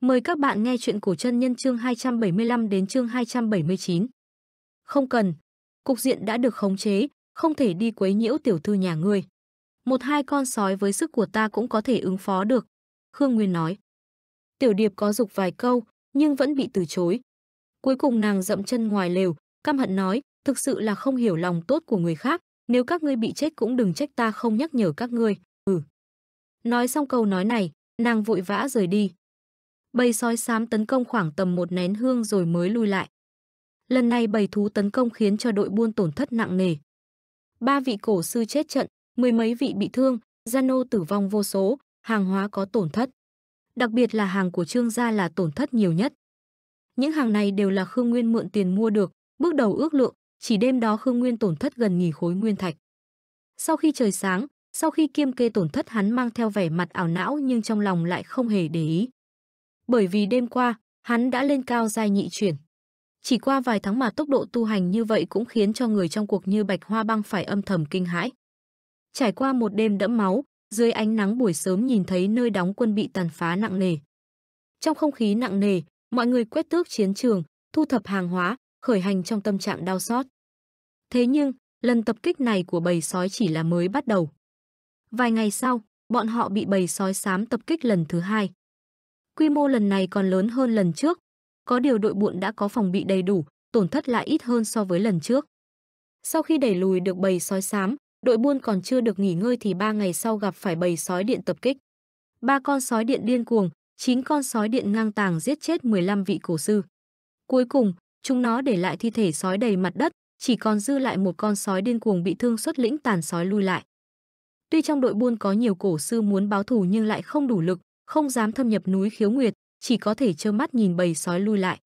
Mời các bạn nghe chuyện cổ chân nhân chương 275 đến chương 279. Không cần, cục diện đã được khống chế, không thể đi quấy nhiễu tiểu thư nhà ngươi. Một hai con sói với sức của ta cũng có thể ứng phó được, Khương Nguyên nói. Tiểu điệp có dục vài câu, nhưng vẫn bị từ chối. Cuối cùng nàng dậm chân ngoài lều, căm hận nói, thực sự là không hiểu lòng tốt của người khác, nếu các ngươi bị chết cũng đừng trách ta không nhắc nhở các ngươi, ừ. Nói xong câu nói này, nàng vội vã rời đi bầy sói xám tấn công khoảng tầm một nén hương rồi mới lui lại. Lần này bầy thú tấn công khiến cho đội buôn tổn thất nặng nề. Ba vị cổ sư chết trận, mười mấy vị bị thương, gia nô tử vong vô số, hàng hóa có tổn thất. Đặc biệt là hàng của Trương gia là tổn thất nhiều nhất. Những hàng này đều là Khương Nguyên mượn tiền mua được, bước đầu ước lượng, chỉ đêm đó Khương Nguyên tổn thất gần nghỉ khối nguyên thạch. Sau khi trời sáng, sau khi kiêm kê tổn thất hắn mang theo vẻ mặt ảo não nhưng trong lòng lại không hề để ý bởi vì đêm qua, hắn đã lên cao giai nhị chuyển. Chỉ qua vài tháng mà tốc độ tu hành như vậy cũng khiến cho người trong cuộc như Bạch Hoa Băng phải âm thầm kinh hãi. Trải qua một đêm đẫm máu, dưới ánh nắng buổi sớm nhìn thấy nơi đóng quân bị tàn phá nặng nề. Trong không khí nặng nề, mọi người quét tước chiến trường, thu thập hàng hóa, khởi hành trong tâm trạng đau xót. Thế nhưng, lần tập kích này của bầy sói chỉ là mới bắt đầu. Vài ngày sau, bọn họ bị bầy sói xám tập kích lần thứ hai. Quy mô lần này còn lớn hơn lần trước. Có điều đội buộn đã có phòng bị đầy đủ, tổn thất lại ít hơn so với lần trước. Sau khi đẩy lùi được bầy sói xám, đội buôn còn chưa được nghỉ ngơi thì ba ngày sau gặp phải bầy sói điện tập kích. Ba con sói điện điên cuồng, chín con sói điện ngang tàng giết chết 15 vị cổ sư. Cuối cùng, chúng nó để lại thi thể sói đầy mặt đất, chỉ còn dư lại một con sói điên cuồng bị thương xuất lĩnh tàn sói lui lại. Tuy trong đội buôn có nhiều cổ sư muốn báo thù nhưng lại không đủ lực, không dám thâm nhập núi khiếu nguyệt, chỉ có thể trơ mắt nhìn bầy sói lui lại.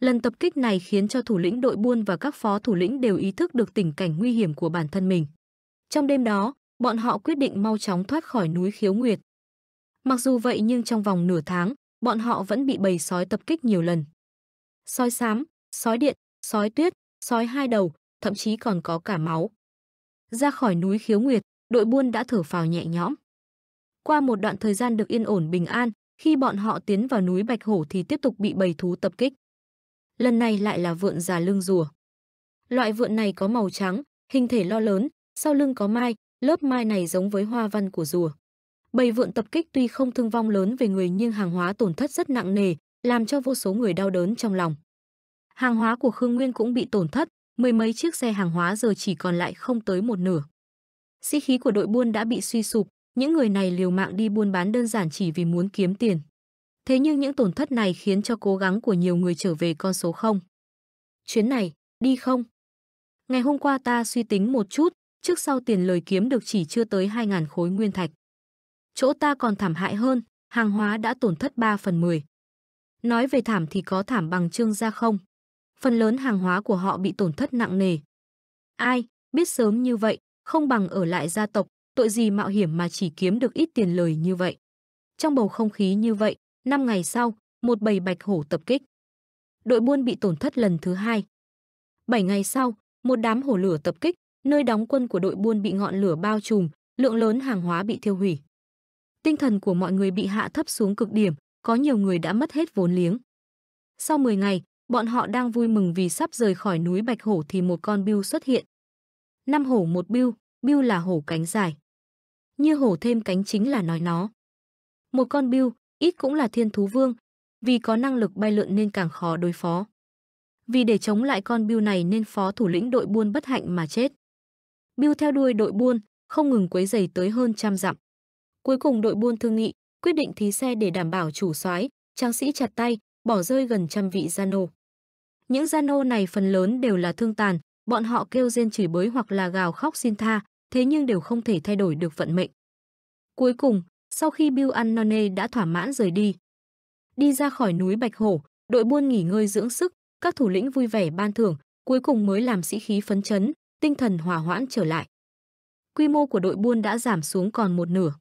Lần tập kích này khiến cho thủ lĩnh đội buôn và các phó thủ lĩnh đều ý thức được tình cảnh nguy hiểm của bản thân mình. Trong đêm đó, bọn họ quyết định mau chóng thoát khỏi núi khiếu nguyệt. Mặc dù vậy nhưng trong vòng nửa tháng, bọn họ vẫn bị bầy sói tập kích nhiều lần. Sói xám, sói điện, sói tuyết, sói hai đầu, thậm chí còn có cả máu. Ra khỏi núi khiếu nguyệt, đội buôn đã thở phào nhẹ nhõm. Qua một đoạn thời gian được yên ổn bình an, khi bọn họ tiến vào núi Bạch Hổ thì tiếp tục bị bầy thú tập kích. Lần này lại là vượn già lưng rùa. Loại vượn này có màu trắng, hình thể lo lớn, sau lưng có mai, lớp mai này giống với hoa văn của rùa. Bầy vượn tập kích tuy không thương vong lớn về người nhưng hàng hóa tổn thất rất nặng nề, làm cho vô số người đau đớn trong lòng. Hàng hóa của Khương Nguyên cũng bị tổn thất, mười mấy chiếc xe hàng hóa giờ chỉ còn lại không tới một nửa. Sĩ khí của đội buôn đã bị suy sụp, những người này liều mạng đi buôn bán đơn giản chỉ vì muốn kiếm tiền. Thế nhưng những tổn thất này khiến cho cố gắng của nhiều người trở về con số không. Chuyến này, đi không? Ngày hôm qua ta suy tính một chút, trước sau tiền lời kiếm được chỉ chưa tới 2.000 khối nguyên thạch. Chỗ ta còn thảm hại hơn, hàng hóa đã tổn thất 3 phần 10. Nói về thảm thì có thảm bằng trương gia không? Phần lớn hàng hóa của họ bị tổn thất nặng nề. Ai, biết sớm như vậy, không bằng ở lại gia tộc, tội gì mạo hiểm mà chỉ kiếm được ít tiền lời như vậy. Trong bầu không khí như vậy, 5 ngày sau, một bầy bạch hổ tập kích. Đội buôn bị tổn thất lần thứ hai. 7 ngày sau, một đám hổ lửa tập kích, nơi đóng quân của đội buôn bị ngọn lửa bao trùm, lượng lớn hàng hóa bị thiêu hủy. Tinh thần của mọi người bị hạ thấp xuống cực điểm, có nhiều người đã mất hết vốn liếng. Sau 10 ngày, bọn họ đang vui mừng vì sắp rời khỏi núi Bạch Hổ thì một con bưu xuất hiện. Năm hổ một bưu, bưu là hổ cánh dài như hổ thêm cánh chính là nói nó. Một con bưu, ít cũng là thiên thú vương, vì có năng lực bay lượn nên càng khó đối phó. Vì để chống lại con bưu này nên phó thủ lĩnh đội buôn bất hạnh mà chết. Bưu theo đuôi đội buôn, không ngừng quấy giày tới hơn trăm dặm. Cuối cùng đội buôn thương nghị, quyết định thí xe để đảm bảo chủ soái, tráng sĩ chặt tay, bỏ rơi gần trăm vị gian nô. Những gian nô này phần lớn đều là thương tàn, bọn họ kêu rên chửi bới hoặc là gào khóc xin tha, thế nhưng đều không thể thay đổi được vận mệnh. Cuối cùng, sau khi Bill Annone đã thỏa mãn rời đi, đi ra khỏi núi Bạch Hổ, đội buôn nghỉ ngơi dưỡng sức, các thủ lĩnh vui vẻ ban thưởng, cuối cùng mới làm sĩ khí phấn chấn, tinh thần hòa hoãn trở lại. Quy mô của đội buôn đã giảm xuống còn một nửa.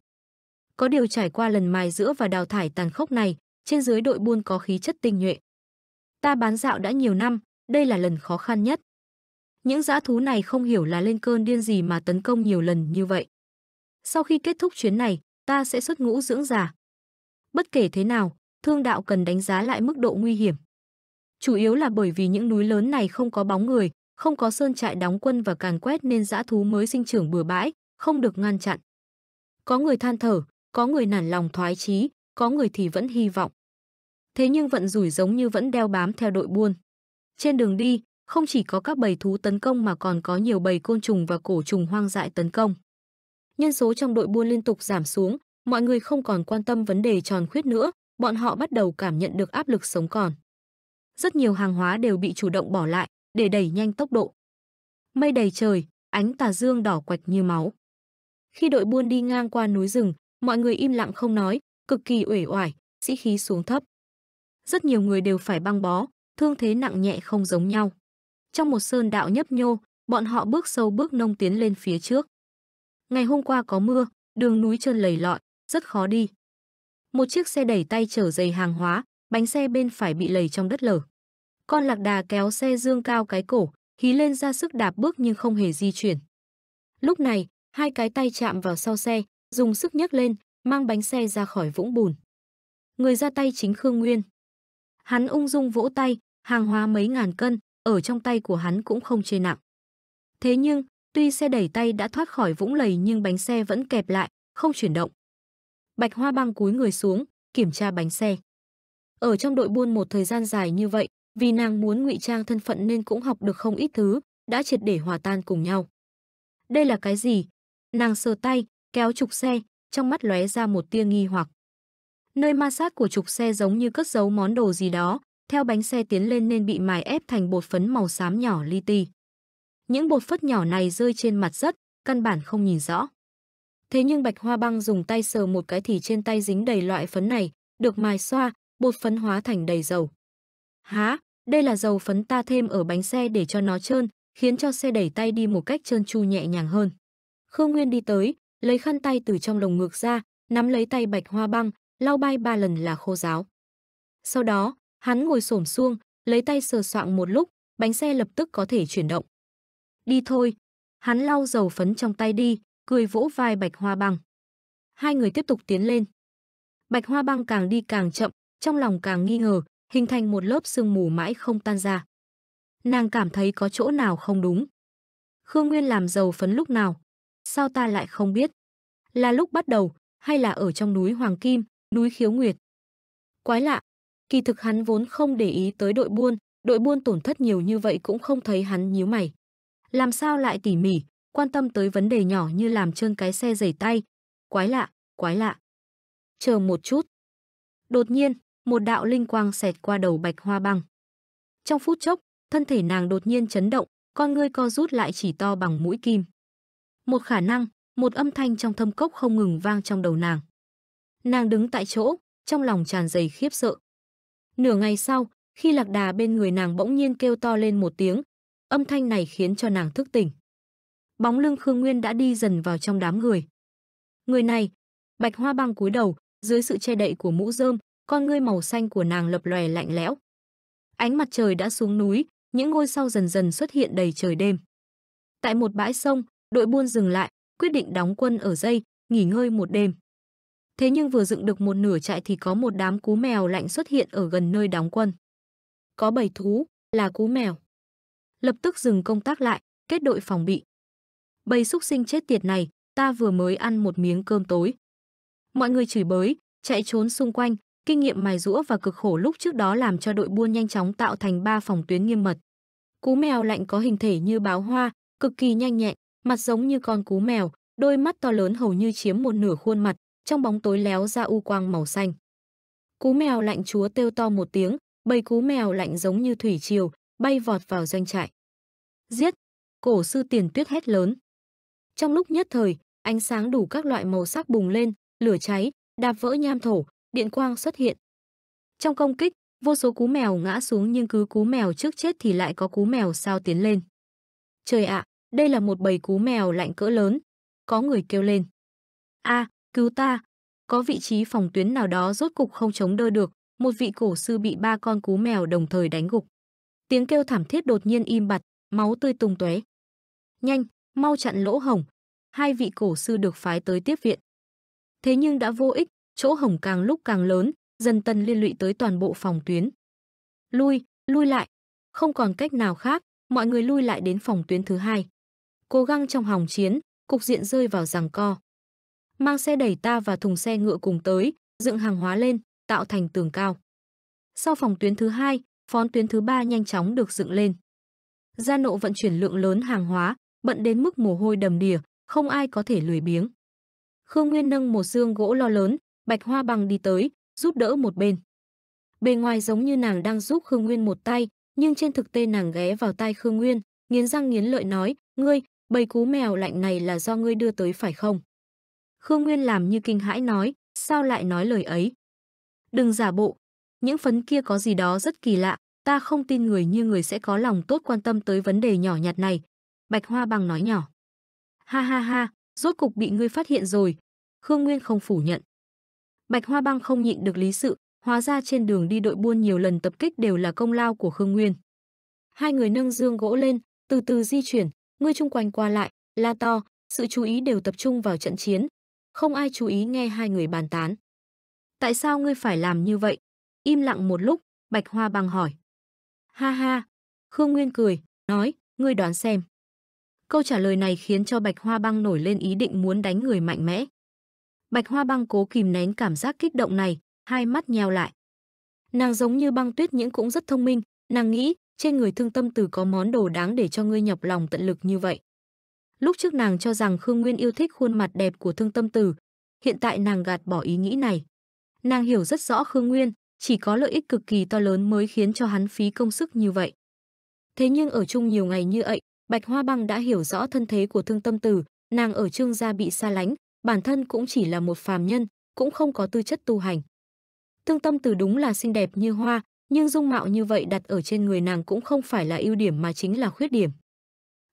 Có điều trải qua lần mài giữa và đào thải tàn khốc này, trên dưới đội buôn có khí chất tinh nhuệ. Ta bán dạo đã nhiều năm, đây là lần khó khăn nhất. Những giã thú này không hiểu là lên cơn điên gì mà tấn công nhiều lần như vậy. Sau khi kết thúc chuyến này, ta sẽ xuất ngũ dưỡng già. Bất kể thế nào, thương đạo cần đánh giá lại mức độ nguy hiểm. Chủ yếu là bởi vì những núi lớn này không có bóng người, không có sơn trại đóng quân và càn quét nên giã thú mới sinh trưởng bừa bãi, không được ngăn chặn. Có người than thở, có người nản lòng thoái chí, có người thì vẫn hy vọng. Thế nhưng vận rủi giống như vẫn đeo bám theo đội buôn. Trên đường đi, không chỉ có các bầy thú tấn công mà còn có nhiều bầy côn trùng và cổ trùng hoang dại tấn công. Nhân số trong đội buôn liên tục giảm xuống, mọi người không còn quan tâm vấn đề tròn khuyết nữa, bọn họ bắt đầu cảm nhận được áp lực sống còn. Rất nhiều hàng hóa đều bị chủ động bỏ lại để đẩy nhanh tốc độ. Mây đầy trời, ánh tà dương đỏ quạch như máu. Khi đội buôn đi ngang qua núi rừng, mọi người im lặng không nói, cực kỳ uể oải, sĩ khí xuống thấp. Rất nhiều người đều phải băng bó, thương thế nặng nhẹ không giống nhau. Trong một sơn đạo nhấp nhô, bọn họ bước sâu bước nông tiến lên phía trước. Ngày hôm qua có mưa, đường núi trơn lầy lọi, rất khó đi. Một chiếc xe đẩy tay chở dày hàng hóa, bánh xe bên phải bị lầy trong đất lở. Con lạc đà kéo xe dương cao cái cổ, hí lên ra sức đạp bước nhưng không hề di chuyển. Lúc này, hai cái tay chạm vào sau xe, dùng sức nhấc lên, mang bánh xe ra khỏi vũng bùn. Người ra tay chính Khương Nguyên. Hắn ung dung vỗ tay, hàng hóa mấy ngàn cân, ở trong tay của hắn cũng không chê nặng. Thế nhưng, tuy xe đẩy tay đã thoát khỏi vũng lầy nhưng bánh xe vẫn kẹp lại, không chuyển động. Bạch Hoa Băng cúi người xuống, kiểm tra bánh xe. Ở trong đội buôn một thời gian dài như vậy, vì nàng muốn ngụy trang thân phận nên cũng học được không ít thứ, đã triệt để hòa tan cùng nhau. Đây là cái gì? Nàng sờ tay, kéo trục xe, trong mắt lóe ra một tia nghi hoặc. Nơi ma sát của trục xe giống như cất giấu món đồ gì đó, theo bánh xe tiến lên nên bị mài ép thành bột phấn màu xám nhỏ li ti. Những bột phất nhỏ này rơi trên mặt rất, căn bản không nhìn rõ. Thế nhưng Bạch Hoa Băng dùng tay sờ một cái thì trên tay dính đầy loại phấn này, được mài xoa, bột phấn hóa thành đầy dầu. Há, đây là dầu phấn ta thêm ở bánh xe để cho nó trơn, khiến cho xe đẩy tay đi một cách trơn tru nhẹ nhàng hơn. Khương Nguyên đi tới, lấy khăn tay từ trong lồng ngực ra, nắm lấy tay Bạch Hoa Băng, lau bay ba lần là khô giáo. Sau đó, Hắn ngồi xổm xuông, lấy tay sờ soạng một lúc, bánh xe lập tức có thể chuyển động. Đi thôi. Hắn lau dầu phấn trong tay đi, cười vỗ vai Bạch Hoa Băng. Hai người tiếp tục tiến lên. Bạch Hoa Băng càng đi càng chậm, trong lòng càng nghi ngờ, hình thành một lớp sương mù mãi không tan ra. Nàng cảm thấy có chỗ nào không đúng. Khương Nguyên làm dầu phấn lúc nào? Sao ta lại không biết? Là lúc bắt đầu, hay là ở trong núi Hoàng Kim, núi Khiếu Nguyệt? Quái lạ, Kỳ thực hắn vốn không để ý tới đội buôn, đội buôn tổn thất nhiều như vậy cũng không thấy hắn nhíu mày. Làm sao lại tỉ mỉ, quan tâm tới vấn đề nhỏ như làm trơn cái xe giày tay. Quái lạ, quái lạ. Chờ một chút. Đột nhiên, một đạo linh quang xẹt qua đầu bạch hoa băng. Trong phút chốc, thân thể nàng đột nhiên chấn động, con ngươi co rút lại chỉ to bằng mũi kim. Một khả năng, một âm thanh trong thâm cốc không ngừng vang trong đầu nàng. Nàng đứng tại chỗ, trong lòng tràn đầy khiếp sợ, Nửa ngày sau, khi lạc đà bên người nàng bỗng nhiên kêu to lên một tiếng, âm thanh này khiến cho nàng thức tỉnh. Bóng lưng Khương Nguyên đã đi dần vào trong đám người. Người này, Bạch Hoa Băng cúi đầu, dưới sự che đậy của mũ rơm, con ngươi màu xanh của nàng lập lòe lạnh lẽo. Ánh mặt trời đã xuống núi, những ngôi sao dần dần xuất hiện đầy trời đêm. Tại một bãi sông, đội buôn dừng lại, quyết định đóng quân ở dây, nghỉ ngơi một đêm. Thế nhưng vừa dựng được một nửa trại thì có một đám cú mèo lạnh xuất hiện ở gần nơi đóng quân. Có bảy thú, là cú mèo. Lập tức dừng công tác lại, kết đội phòng bị. Bầy xúc sinh chết tiệt này, ta vừa mới ăn một miếng cơm tối. Mọi người chửi bới, chạy trốn xung quanh, kinh nghiệm mài rũa và cực khổ lúc trước đó làm cho đội buôn nhanh chóng tạo thành ba phòng tuyến nghiêm mật. Cú mèo lạnh có hình thể như báo hoa, cực kỳ nhanh nhẹn, mặt giống như con cú mèo, đôi mắt to lớn hầu như chiếm một nửa khuôn mặt, trong bóng tối léo ra u quang màu xanh. Cú mèo lạnh chúa kêu to một tiếng, bầy cú mèo lạnh giống như thủy triều, bay vọt vào doanh trại. Giết! Cổ sư tiền tuyết hét lớn. Trong lúc nhất thời, ánh sáng đủ các loại màu sắc bùng lên, lửa cháy, đạp vỡ nham thổ, điện quang xuất hiện. Trong công kích, vô số cú mèo ngã xuống nhưng cứ cú mèo trước chết thì lại có cú mèo sao tiến lên. Trời ạ, à, đây là một bầy cú mèo lạnh cỡ lớn. Có người kêu lên. a à, cứu ta. Có vị trí phòng tuyến nào đó rốt cục không chống đỡ được, một vị cổ sư bị ba con cú mèo đồng thời đánh gục. Tiếng kêu thảm thiết đột nhiên im bặt, máu tươi tung tóe. Nhanh, mau chặn lỗ hổng. Hai vị cổ sư được phái tới tiếp viện. Thế nhưng đã vô ích, chỗ hổng càng lúc càng lớn, dần tần liên lụy tới toàn bộ phòng tuyến. Lui, lui lại. Không còn cách nào khác, mọi người lui lại đến phòng tuyến thứ hai. Cố gắng trong hòng chiến, cục diện rơi vào giằng co mang xe đẩy ta và thùng xe ngựa cùng tới, dựng hàng hóa lên, tạo thành tường cao. Sau phòng tuyến thứ hai, phón tuyến thứ ba nhanh chóng được dựng lên. Gia nộ vận chuyển lượng lớn hàng hóa, bận đến mức mồ hôi đầm đìa, không ai có thể lười biếng. Khương Nguyên nâng một dương gỗ lo lớn, Bạch Hoa Bằng đi tới, giúp đỡ một bên. Bề ngoài giống như nàng đang giúp Khương Nguyên một tay, nhưng trên thực tế nàng ghé vào tay Khương Nguyên, nghiến răng nghiến lợi nói, ngươi, bầy cú mèo lạnh này là do ngươi đưa tới phải không? Khương Nguyên làm như kinh hãi nói, sao lại nói lời ấy? Đừng giả bộ, những phấn kia có gì đó rất kỳ lạ, ta không tin người như người sẽ có lòng tốt quan tâm tới vấn đề nhỏ nhặt này. Bạch Hoa Bằng nói nhỏ. Ha ha ha, rốt cục bị ngươi phát hiện rồi. Khương Nguyên không phủ nhận. Bạch Hoa Băng không nhịn được lý sự, hóa ra trên đường đi đội buôn nhiều lần tập kích đều là công lao của Khương Nguyên. Hai người nâng dương gỗ lên, từ từ di chuyển, ngươi chung quanh qua lại, la to, sự chú ý đều tập trung vào trận chiến, không ai chú ý nghe hai người bàn tán. Tại sao ngươi phải làm như vậy? Im lặng một lúc, Bạch Hoa băng hỏi. Ha ha, Khương Nguyên cười, nói, ngươi đoán xem. Câu trả lời này khiến cho Bạch Hoa băng nổi lên ý định muốn đánh người mạnh mẽ. Bạch Hoa băng cố kìm nén cảm giác kích động này, hai mắt nheo lại. Nàng giống như băng tuyết những cũng rất thông minh, nàng nghĩ trên người thương tâm từ có món đồ đáng để cho ngươi nhọc lòng tận lực như vậy. Lúc trước nàng cho rằng Khương Nguyên yêu thích khuôn mặt đẹp của thương tâm tử, hiện tại nàng gạt bỏ ý nghĩ này. Nàng hiểu rất rõ Khương Nguyên, chỉ có lợi ích cực kỳ to lớn mới khiến cho hắn phí công sức như vậy. Thế nhưng ở chung nhiều ngày như vậy, Bạch Hoa Băng đã hiểu rõ thân thế của thương tâm tử, nàng ở trương gia bị xa lánh, bản thân cũng chỉ là một phàm nhân, cũng không có tư chất tu hành. Thương tâm tử đúng là xinh đẹp như hoa, nhưng dung mạo như vậy đặt ở trên người nàng cũng không phải là ưu điểm mà chính là khuyết điểm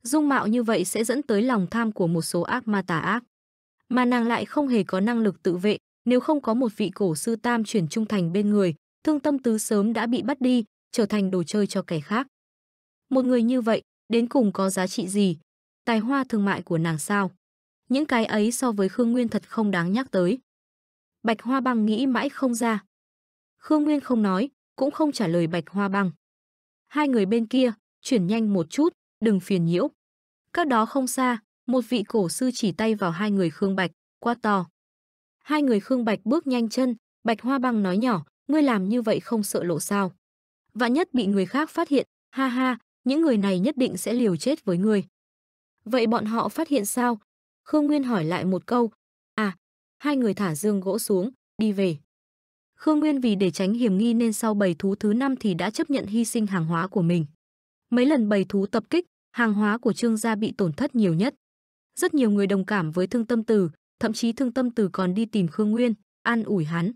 dung mạo như vậy sẽ dẫn tới lòng tham của một số ác ma tà ác. Mà nàng lại không hề có năng lực tự vệ, nếu không có một vị cổ sư tam chuyển trung thành bên người, thương tâm tứ sớm đã bị bắt đi, trở thành đồ chơi cho kẻ khác. Một người như vậy, đến cùng có giá trị gì? Tài hoa thương mại của nàng sao? Những cái ấy so với Khương Nguyên thật không đáng nhắc tới. Bạch Hoa Băng nghĩ mãi không ra. Khương Nguyên không nói, cũng không trả lời Bạch Hoa Băng. Hai người bên kia, chuyển nhanh một chút, đừng phiền nhiễu. Các đó không xa, một vị cổ sư chỉ tay vào hai người Khương Bạch, quá to. Hai người Khương Bạch bước nhanh chân, Bạch Hoa Băng nói nhỏ, ngươi làm như vậy không sợ lộ sao. Vạn nhất bị người khác phát hiện, ha ha, những người này nhất định sẽ liều chết với ngươi. Vậy bọn họ phát hiện sao? Khương Nguyên hỏi lại một câu. À, hai người thả dương gỗ xuống, đi về. Khương Nguyên vì để tránh hiểm nghi nên sau bầy thú thứ năm thì đã chấp nhận hy sinh hàng hóa của mình. Mấy lần bầy thú tập kích, hàng hóa của Trương gia bị tổn thất nhiều nhất. Rất nhiều người đồng cảm với Thương Tâm Tử, thậm chí Thương Tâm Tử còn đi tìm Khương Nguyên, an ủi hắn.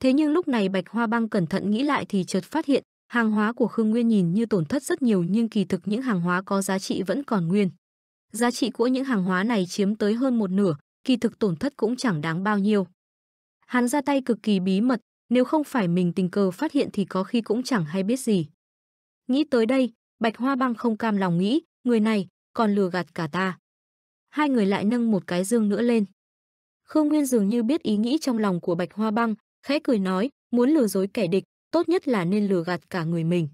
Thế nhưng lúc này Bạch Hoa Băng cẩn thận nghĩ lại thì chợt phát hiện, hàng hóa của Khương Nguyên nhìn như tổn thất rất nhiều nhưng kỳ thực những hàng hóa có giá trị vẫn còn nguyên. Giá trị của những hàng hóa này chiếm tới hơn một nửa, kỳ thực tổn thất cũng chẳng đáng bao nhiêu. Hắn ra tay cực kỳ bí mật, nếu không phải mình tình cờ phát hiện thì có khi cũng chẳng hay biết gì. Nghĩ tới đây, Bạch Hoa Băng không cam lòng nghĩ, người này còn lừa gạt cả ta. Hai người lại nâng một cái dương nữa lên. Khương Nguyên dường như biết ý nghĩ trong lòng của Bạch Hoa Băng, khẽ cười nói, muốn lừa dối kẻ địch, tốt nhất là nên lừa gạt cả người mình.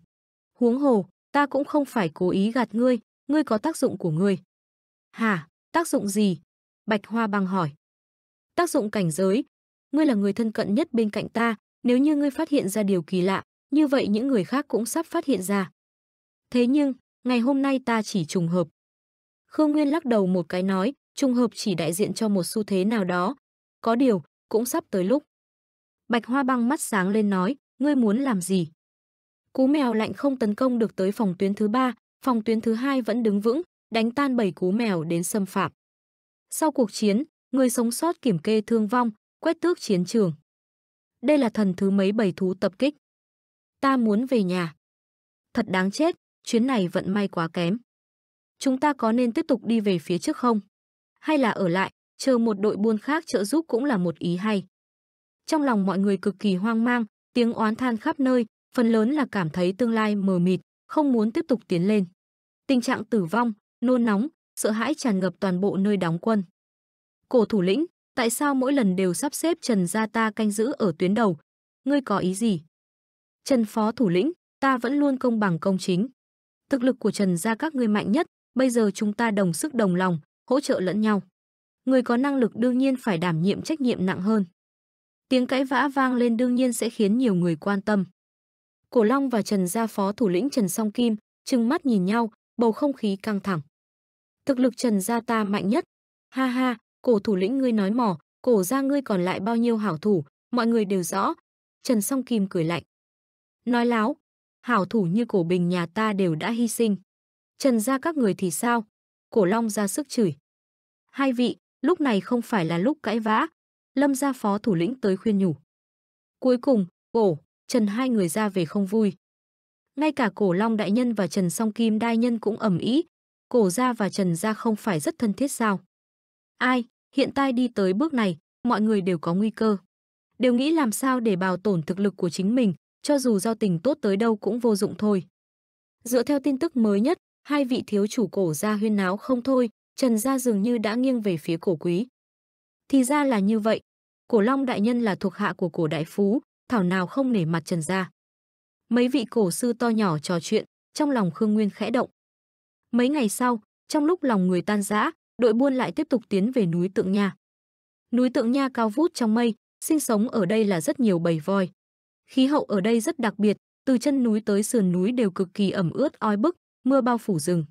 Huống hồ, ta cũng không phải cố ý gạt ngươi, ngươi có tác dụng của ngươi. Hả, tác dụng gì? Bạch Hoa Băng hỏi. Tác dụng cảnh giới. Ngươi là người thân cận nhất bên cạnh ta, nếu như ngươi phát hiện ra điều kỳ lạ, như vậy những người khác cũng sắp phát hiện ra. Thế nhưng, ngày hôm nay ta chỉ trùng hợp. Khương Nguyên lắc đầu một cái nói, trùng hợp chỉ đại diện cho một xu thế nào đó. Có điều, cũng sắp tới lúc. Bạch Hoa băng mắt sáng lên nói, ngươi muốn làm gì? Cú mèo lạnh không tấn công được tới phòng tuyến thứ ba, phòng tuyến thứ hai vẫn đứng vững, đánh tan bảy cú mèo đến xâm phạm. Sau cuộc chiến, người sống sót kiểm kê thương vong, quét tước chiến trường. Đây là thần thứ mấy bảy thú tập kích. Ta muốn về nhà. Thật đáng chết, chuyến này vận may quá kém. Chúng ta có nên tiếp tục đi về phía trước không? Hay là ở lại, chờ một đội buôn khác trợ giúp cũng là một ý hay. Trong lòng mọi người cực kỳ hoang mang, tiếng oán than khắp nơi, phần lớn là cảm thấy tương lai mờ mịt, không muốn tiếp tục tiến lên. Tình trạng tử vong, nôn nóng, sợ hãi tràn ngập toàn bộ nơi đóng quân. Cổ thủ lĩnh, tại sao mỗi lần đều sắp xếp Trần gia ta canh giữ ở tuyến đầu? Ngươi có ý gì? Trần phó thủ lĩnh, ta vẫn luôn công bằng công chính. Thực lực của Trần gia các ngươi mạnh nhất, bây giờ chúng ta đồng sức đồng lòng, hỗ trợ lẫn nhau. Người có năng lực đương nhiên phải đảm nhiệm trách nhiệm nặng hơn. Tiếng cãi vã vang lên đương nhiên sẽ khiến nhiều người quan tâm. Cổ Long và Trần gia phó thủ lĩnh Trần Song Kim trừng mắt nhìn nhau, bầu không khí căng thẳng. Thực lực Trần gia ta mạnh nhất. Ha ha, cổ thủ lĩnh ngươi nói mỏ, cổ gia ngươi còn lại bao nhiêu hảo thủ, mọi người đều rõ. Trần Song Kim cười lạnh. Nói láo, hảo thủ như cổ bình nhà ta đều đã hy sinh. Trần ra các người thì sao? Cổ Long ra sức chửi. Hai vị, lúc này không phải là lúc cãi vã. Lâm ra phó thủ lĩnh tới khuyên nhủ. Cuối cùng, cổ, Trần hai người ra về không vui. Ngay cả cổ Long Đại Nhân và Trần Song Kim đại Nhân cũng ẩm ý. Cổ ra và Trần ra không phải rất thân thiết sao? Ai, hiện tại đi tới bước này, mọi người đều có nguy cơ. Đều nghĩ làm sao để bảo tổn thực lực của chính mình, cho dù giao tình tốt tới đâu cũng vô dụng thôi. Dựa theo tin tức mới nhất, hai vị thiếu chủ cổ gia huyên náo không thôi, Trần gia dường như đã nghiêng về phía cổ quý. Thì ra là như vậy, cổ long đại nhân là thuộc hạ của cổ đại phú, thảo nào không nể mặt Trần gia. Mấy vị cổ sư to nhỏ trò chuyện, trong lòng Khương Nguyên khẽ động. Mấy ngày sau, trong lúc lòng người tan rã, đội buôn lại tiếp tục tiến về núi Tượng Nha. Núi Tượng Nha cao vút trong mây, sinh sống ở đây là rất nhiều bầy voi. Khí hậu ở đây rất đặc biệt, từ chân núi tới sườn núi đều cực kỳ ẩm ướt oi bức, mưa bao phủ rừng.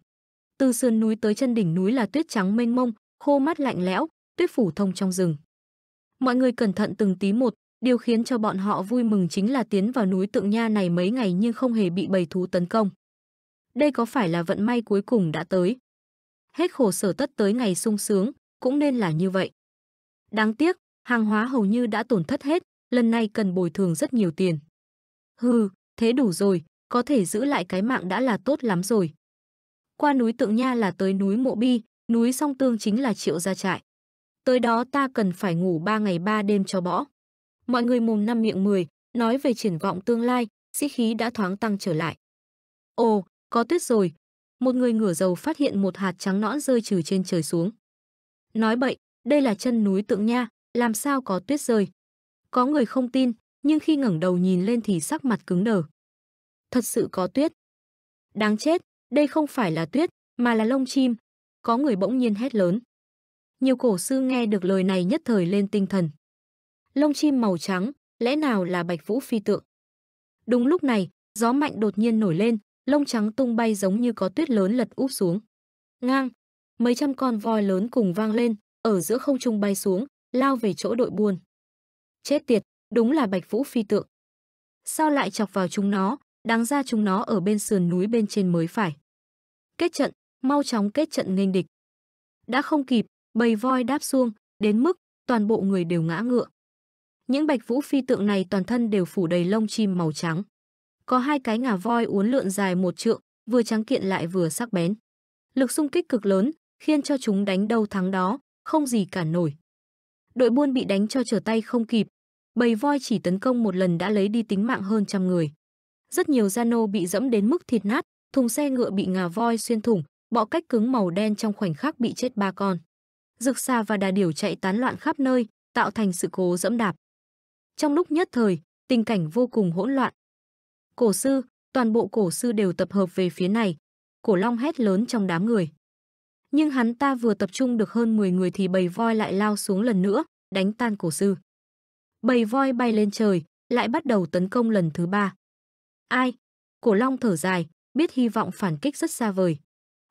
Từ sườn núi tới chân đỉnh núi là tuyết trắng mênh mông, khô mát lạnh lẽo, tuyết phủ thông trong rừng. Mọi người cẩn thận từng tí một, điều khiến cho bọn họ vui mừng chính là tiến vào núi Tượng Nha này mấy ngày nhưng không hề bị bầy thú tấn công. Đây có phải là vận may cuối cùng đã tới? Hết khổ sở tất tới ngày sung sướng, cũng nên là như vậy. Đáng tiếc, hàng hóa hầu như đã tổn thất hết, lần này cần bồi thường rất nhiều tiền. Hừ, thế đủ rồi, có thể giữ lại cái mạng đã là tốt lắm rồi. Qua núi Tượng Nha là tới núi Mộ Bi, núi Song Tương chính là triệu gia trại. Tới đó ta cần phải ngủ 3 ngày 3 đêm cho bỏ. Mọi người mồm năm miệng 10, nói về triển vọng tương lai, sĩ khí đã thoáng tăng trở lại. Ồ, có tuyết rồi. Một người ngửa dầu phát hiện một hạt trắng nõn rơi trừ trên trời xuống. Nói bậy, đây là chân núi Tượng Nha, làm sao có tuyết rơi. Có người không tin, nhưng khi ngẩng đầu nhìn lên thì sắc mặt cứng đờ. Thật sự có tuyết. Đáng chết, đây không phải là tuyết, mà là lông chim. Có người bỗng nhiên hét lớn. Nhiều cổ sư nghe được lời này nhất thời lên tinh thần. Lông chim màu trắng, lẽ nào là bạch vũ phi tượng? Đúng lúc này, gió mạnh đột nhiên nổi lên, lông trắng tung bay giống như có tuyết lớn lật úp xuống. Ngang, mấy trăm con voi lớn cùng vang lên, ở giữa không trung bay xuống, lao về chỗ đội buôn. Chết tiệt, đúng là Bạch Vũ phi tượng. Sao lại chọc vào chúng nó, đáng ra chúng nó ở bên sườn núi bên trên mới phải. Kết trận, mau chóng kết trận nghênh địch. Đã không kịp, bầy voi đáp xuông, đến mức toàn bộ người đều ngã ngựa. Những bạch vũ phi tượng này toàn thân đều phủ đầy lông chim màu trắng. Có hai cái ngà voi uốn lượn dài một trượng, vừa trắng kiện lại vừa sắc bén. Lực xung kích cực lớn, khiến cho chúng đánh đâu thắng đó, không gì cả nổi đội buôn bị đánh cho trở tay không kịp. Bầy voi chỉ tấn công một lần đã lấy đi tính mạng hơn trăm người. Rất nhiều gia nô bị dẫm đến mức thịt nát, thùng xe ngựa bị ngà voi xuyên thủng, bọ cách cứng màu đen trong khoảnh khắc bị chết ba con. Dực xa và đà điểu chạy tán loạn khắp nơi, tạo thành sự cố dẫm đạp. Trong lúc nhất thời, tình cảnh vô cùng hỗn loạn. Cổ sư, toàn bộ cổ sư đều tập hợp về phía này. Cổ long hét lớn trong đám người nhưng hắn ta vừa tập trung được hơn 10 người thì bầy voi lại lao xuống lần nữa, đánh tan cổ sư. Bầy voi bay lên trời, lại bắt đầu tấn công lần thứ ba. Ai? Cổ Long thở dài, biết hy vọng phản kích rất xa vời.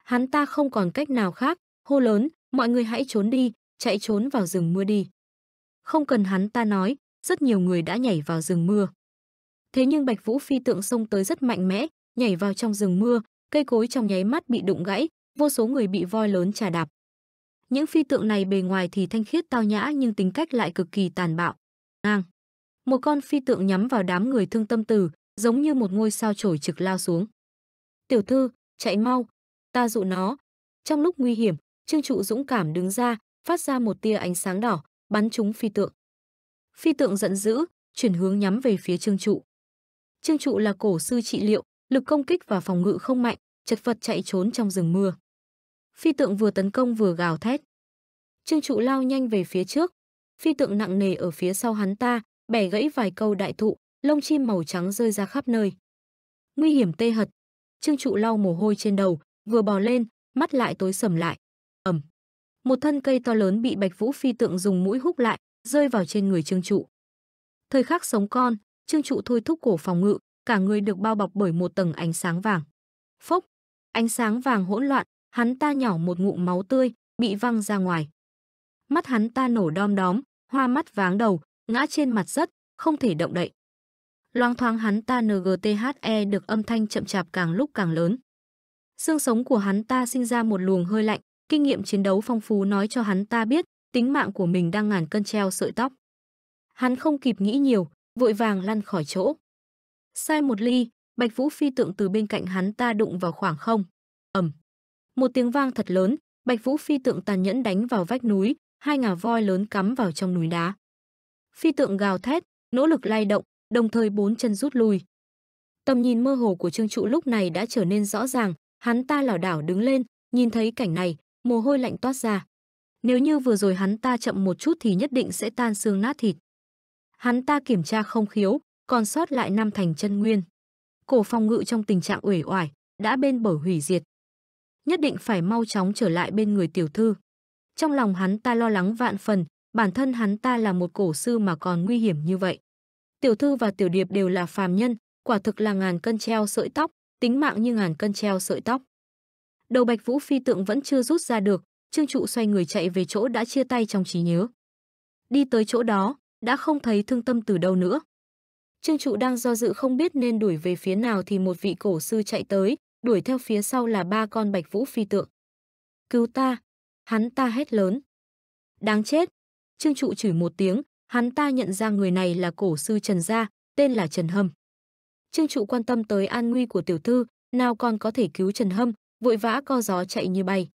Hắn ta không còn cách nào khác, hô lớn, mọi người hãy trốn đi, chạy trốn vào rừng mưa đi. Không cần hắn ta nói, rất nhiều người đã nhảy vào rừng mưa. Thế nhưng Bạch Vũ phi tượng xông tới rất mạnh mẽ, nhảy vào trong rừng mưa, cây cối trong nháy mắt bị đụng gãy, vô số người bị voi lớn trà đạp. Những phi tượng này bề ngoài thì thanh khiết tao nhã nhưng tính cách lại cực kỳ tàn bạo. Ngang. Một con phi tượng nhắm vào đám người thương tâm tử, giống như một ngôi sao trổi trực lao xuống. Tiểu thư, chạy mau, ta dụ nó. Trong lúc nguy hiểm, Trương Trụ dũng cảm đứng ra, phát ra một tia ánh sáng đỏ, bắn trúng phi tượng. Phi tượng giận dữ, chuyển hướng nhắm về phía Trương Trụ. Trương Trụ là cổ sư trị liệu, lực công kích và phòng ngự không mạnh, chật vật chạy trốn trong rừng mưa. Phi tượng vừa tấn công vừa gào thét. Trương trụ lao nhanh về phía trước, phi tượng nặng nề ở phía sau hắn ta, bẻ gãy vài câu đại thụ, lông chim màu trắng rơi ra khắp nơi. Nguy hiểm tê hật, Trương trụ lau mồ hôi trên đầu, vừa bò lên, mắt lại tối sầm lại. Ẩm. Một thân cây to lớn bị Bạch Vũ phi tượng dùng mũi húc lại, rơi vào trên người Trương trụ. Thời khắc sống con, Trương trụ thôi thúc cổ phòng ngự, cả người được bao bọc bởi một tầng ánh sáng vàng. Phốc, ánh sáng vàng hỗn loạn, hắn ta nhỏ một ngụm máu tươi, bị văng ra ngoài. Mắt hắn ta nổ đom đóm, hoa mắt váng đầu, ngã trên mặt đất, không thể động đậy. Loang thoáng hắn ta NGTHE được âm thanh chậm chạp càng lúc càng lớn. Xương sống của hắn ta sinh ra một luồng hơi lạnh, kinh nghiệm chiến đấu phong phú nói cho hắn ta biết, tính mạng của mình đang ngàn cân treo sợi tóc. Hắn không kịp nghĩ nhiều, vội vàng lăn khỏi chỗ. Sai một ly, Bạch Vũ phi tượng từ bên cạnh hắn ta đụng vào khoảng không. Ầm. Một tiếng vang thật lớn, Bạch Vũ phi tượng tàn nhẫn đánh vào vách núi, hai ngà voi lớn cắm vào trong núi đá. Phi tượng gào thét, nỗ lực lay động, đồng thời bốn chân rút lui. Tầm nhìn mơ hồ của Trương Trụ lúc này đã trở nên rõ ràng, hắn ta lảo đảo đứng lên, nhìn thấy cảnh này, mồ hôi lạnh toát ra. Nếu như vừa rồi hắn ta chậm một chút thì nhất định sẽ tan xương nát thịt. Hắn ta kiểm tra không khiếu, còn sót lại năm thành chân nguyên cổ phòng ngự trong tình trạng uể oải, đã bên bờ hủy diệt. Nhất định phải mau chóng trở lại bên người tiểu thư. Trong lòng hắn ta lo lắng vạn phần, bản thân hắn ta là một cổ sư mà còn nguy hiểm như vậy. Tiểu thư và tiểu điệp đều là phàm nhân, quả thực là ngàn cân treo sợi tóc, tính mạng như ngàn cân treo sợi tóc. Đầu Bạch Vũ phi tượng vẫn chưa rút ra được, Trương Trụ xoay người chạy về chỗ đã chia tay trong trí nhớ. Đi tới chỗ đó, đã không thấy thương tâm từ đâu nữa. Trương Trụ đang do dự không biết nên đuổi về phía nào thì một vị cổ sư chạy tới, đuổi theo phía sau là ba con bạch vũ phi tượng. Cứu ta! Hắn ta hét lớn. Đáng chết! Trương Trụ chửi một tiếng, hắn ta nhận ra người này là cổ sư Trần Gia, tên là Trần Hâm. Trương Trụ quan tâm tới an nguy của tiểu thư, nào còn có thể cứu Trần Hâm, vội vã co gió chạy như bay.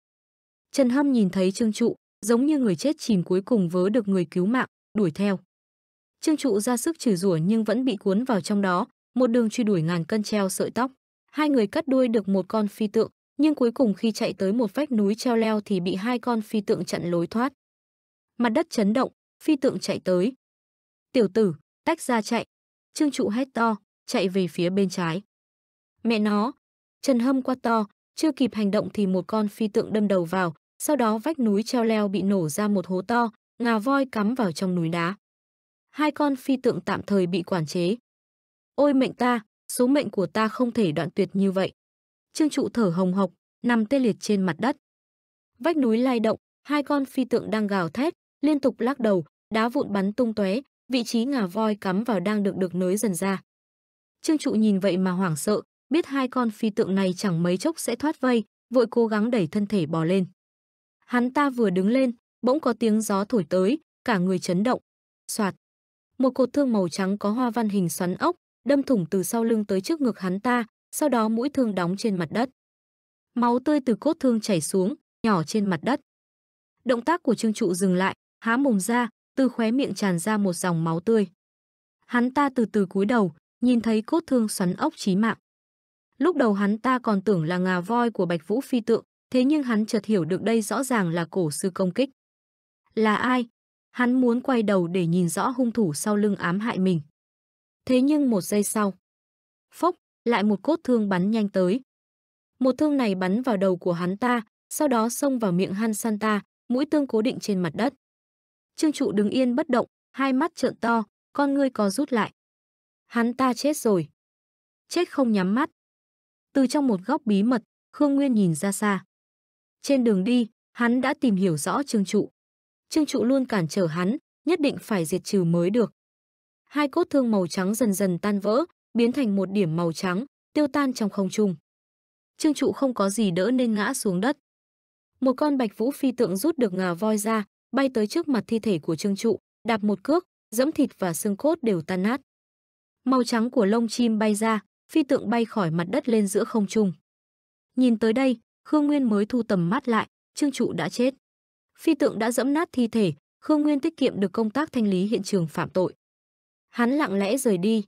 Trần Hâm nhìn thấy Trương Trụ, giống như người chết chìm cuối cùng vớ được người cứu mạng, đuổi theo. Trương Trụ ra sức chửi rủa nhưng vẫn bị cuốn vào trong đó, một đường truy đuổi ngàn cân treo sợi tóc. Hai người cắt đuôi được một con phi tượng, nhưng cuối cùng khi chạy tới một vách núi treo leo thì bị hai con phi tượng chặn lối thoát. Mặt đất chấn động, phi tượng chạy tới. Tiểu tử, tách ra chạy. Trương Trụ hét to, chạy về phía bên trái. Mẹ nó, Trần Hâm quát to, chưa kịp hành động thì một con phi tượng đâm đầu vào, sau đó vách núi treo leo bị nổ ra một hố to, ngà voi cắm vào trong núi đá hai con phi tượng tạm thời bị quản chế. Ôi mệnh ta, số mệnh của ta không thể đoạn tuyệt như vậy. Trương trụ thở hồng hộc, nằm tê liệt trên mặt đất. Vách núi lai động, hai con phi tượng đang gào thét, liên tục lắc đầu, đá vụn bắn tung tóe, vị trí ngà voi cắm vào đang được được nới dần ra. Trương trụ nhìn vậy mà hoảng sợ, biết hai con phi tượng này chẳng mấy chốc sẽ thoát vây, vội cố gắng đẩy thân thể bò lên. Hắn ta vừa đứng lên, bỗng có tiếng gió thổi tới, cả người chấn động. Soạt, một cột thương màu trắng có hoa văn hình xoắn ốc, đâm thủng từ sau lưng tới trước ngực hắn ta, sau đó mũi thương đóng trên mặt đất. Máu tươi từ cốt thương chảy xuống, nhỏ trên mặt đất. Động tác của Trương Trụ dừng lại, há mồm ra, từ khóe miệng tràn ra một dòng máu tươi. Hắn ta từ từ cúi đầu, nhìn thấy cốt thương xoắn ốc chí mạng. Lúc đầu hắn ta còn tưởng là ngà voi của Bạch Vũ Phi Tượng, thế nhưng hắn chợt hiểu được đây rõ ràng là cổ sư công kích. Là ai, Hắn muốn quay đầu để nhìn rõ hung thủ sau lưng ám hại mình. Thế nhưng một giây sau, phốc, lại một cốt thương bắn nhanh tới. Một thương này bắn vào đầu của hắn ta, sau đó xông vào miệng Han Santa, mũi tương cố định trên mặt đất. Trương trụ đứng yên bất động, hai mắt trợn to, con ngươi có rút lại. Hắn ta chết rồi. Chết không nhắm mắt. Từ trong một góc bí mật, Khương Nguyên nhìn ra xa. Trên đường đi, hắn đã tìm hiểu rõ Trương trụ. Trương Trụ luôn cản trở hắn, nhất định phải diệt trừ mới được. Hai cốt thương màu trắng dần dần tan vỡ, biến thành một điểm màu trắng, tiêu tan trong không trung. Trương Trụ không có gì đỡ nên ngã xuống đất. Một con bạch vũ phi tượng rút được ngà voi ra, bay tới trước mặt thi thể của Trương Trụ, đạp một cước, dẫm thịt và xương cốt đều tan nát. Màu trắng của lông chim bay ra, phi tượng bay khỏi mặt đất lên giữa không trung. Nhìn tới đây, Khương Nguyên mới thu tầm mắt lại, Trương Trụ đã chết. Phi tượng đã dẫm nát thi thể, Khương Nguyên tiết kiệm được công tác thanh lý hiện trường phạm tội. Hắn lặng lẽ rời đi.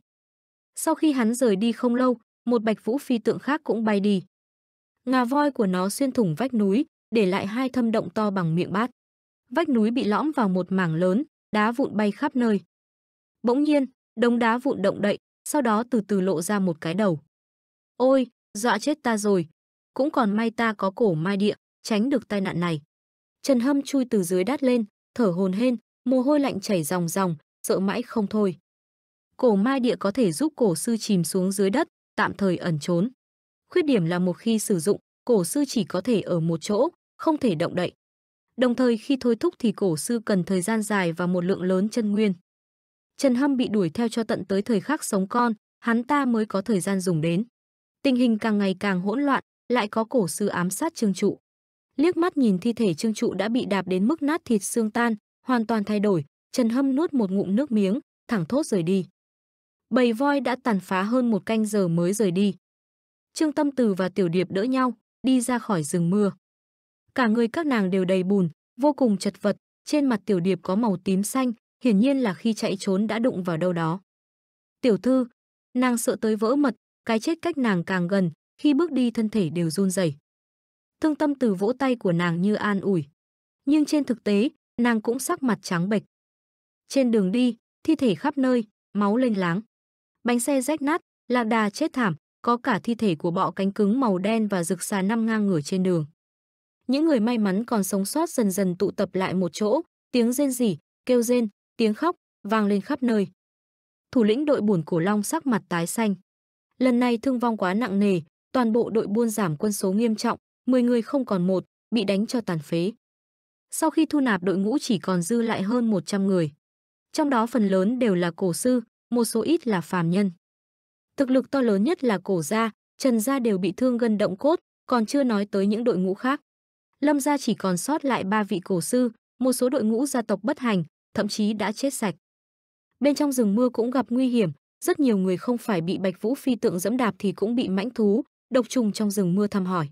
Sau khi hắn rời đi không lâu, một bạch vũ phi tượng khác cũng bay đi. Ngà voi của nó xuyên thủng vách núi, để lại hai thâm động to bằng miệng bát. Vách núi bị lõm vào một mảng lớn, đá vụn bay khắp nơi. Bỗng nhiên, đống đá vụn động đậy, sau đó từ từ lộ ra một cái đầu. Ôi, dọa chết ta rồi. Cũng còn may ta có cổ mai địa, tránh được tai nạn này. Trần Hâm chui từ dưới đất lên, thở hồn hên, mồ hôi lạnh chảy ròng ròng, sợ mãi không thôi. Cổ mai địa có thể giúp cổ sư chìm xuống dưới đất, tạm thời ẩn trốn. Khuyết điểm là một khi sử dụng, cổ sư chỉ có thể ở một chỗ, không thể động đậy. Đồng thời khi thôi thúc thì cổ sư cần thời gian dài và một lượng lớn chân nguyên. Trần Hâm bị đuổi theo cho tận tới thời khắc sống con, hắn ta mới có thời gian dùng đến. Tình hình càng ngày càng hỗn loạn, lại có cổ sư ám sát Trương Trụ liếc mắt nhìn thi thể Trương Trụ đã bị đạp đến mức nát thịt xương tan, hoàn toàn thay đổi, Trần Hâm nuốt một ngụm nước miếng, thẳng thốt rời đi. Bầy voi đã tàn phá hơn một canh giờ mới rời đi. Trương Tâm Từ và Tiểu Điệp đỡ nhau, đi ra khỏi rừng mưa. Cả người các nàng đều đầy bùn, vô cùng chật vật, trên mặt Tiểu Điệp có màu tím xanh, hiển nhiên là khi chạy trốn đã đụng vào đâu đó. Tiểu thư, nàng sợ tới vỡ mật, cái chết cách nàng càng gần, khi bước đi thân thể đều run rẩy thương tâm từ vỗ tay của nàng như an ủi. Nhưng trên thực tế, nàng cũng sắc mặt trắng bệch. Trên đường đi, thi thể khắp nơi, máu lên láng. Bánh xe rách nát, lạc đà chết thảm, có cả thi thể của bọ cánh cứng màu đen và rực xà năm ngang ngửa trên đường. Những người may mắn còn sống sót dần dần tụ tập lại một chỗ, tiếng rên rỉ, kêu rên, tiếng khóc vang lên khắp nơi. Thủ lĩnh đội buồn cổ long sắc mặt tái xanh. Lần này thương vong quá nặng nề, toàn bộ đội buôn giảm quân số nghiêm trọng, 10 người không còn một, bị đánh cho tàn phế. Sau khi thu nạp đội ngũ chỉ còn dư lại hơn 100 người. Trong đó phần lớn đều là cổ sư, một số ít là phàm nhân. Thực lực to lớn nhất là cổ gia, trần gia đều bị thương gần động cốt, còn chưa nói tới những đội ngũ khác. Lâm gia chỉ còn sót lại ba vị cổ sư, một số đội ngũ gia tộc bất hành, thậm chí đã chết sạch. Bên trong rừng mưa cũng gặp nguy hiểm, rất nhiều người không phải bị Bạch Vũ phi tượng dẫm đạp thì cũng bị mãnh thú, độc trùng trong rừng mưa thăm hỏi.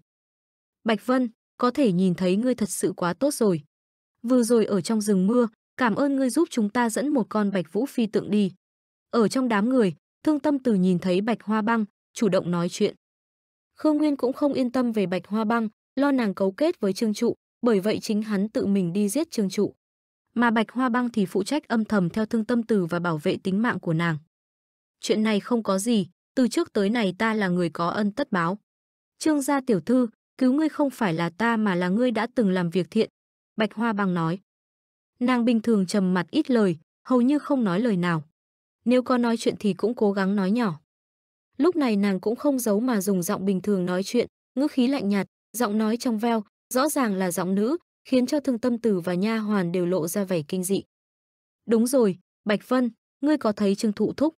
Bạch Vân, có thể nhìn thấy ngươi thật sự quá tốt rồi. Vừa rồi ở trong rừng mưa, cảm ơn ngươi giúp chúng ta dẫn một con bạch vũ phi tượng đi. Ở trong đám người, thương tâm từ nhìn thấy bạch hoa băng, chủ động nói chuyện. Khương Nguyên cũng không yên tâm về bạch hoa băng, lo nàng cấu kết với Trương Trụ, bởi vậy chính hắn tự mình đi giết Trương Trụ. Mà bạch hoa băng thì phụ trách âm thầm theo thương tâm từ và bảo vệ tính mạng của nàng. Chuyện này không có gì, từ trước tới này ta là người có ân tất báo. Trương gia tiểu thư, Cứu ngươi không phải là ta mà là ngươi đã từng làm việc thiện. Bạch Hoa Bang nói. Nàng bình thường trầm mặt ít lời, hầu như không nói lời nào. Nếu có nói chuyện thì cũng cố gắng nói nhỏ. Lúc này nàng cũng không giấu mà dùng giọng bình thường nói chuyện, ngữ khí lạnh nhạt, giọng nói trong veo, rõ ràng là giọng nữ, khiến cho Thương Tâm Tử và Nha Hoàn đều lộ ra vẻ kinh dị. "Đúng rồi, Bạch Vân, ngươi có thấy Trương Thụ Thúc?"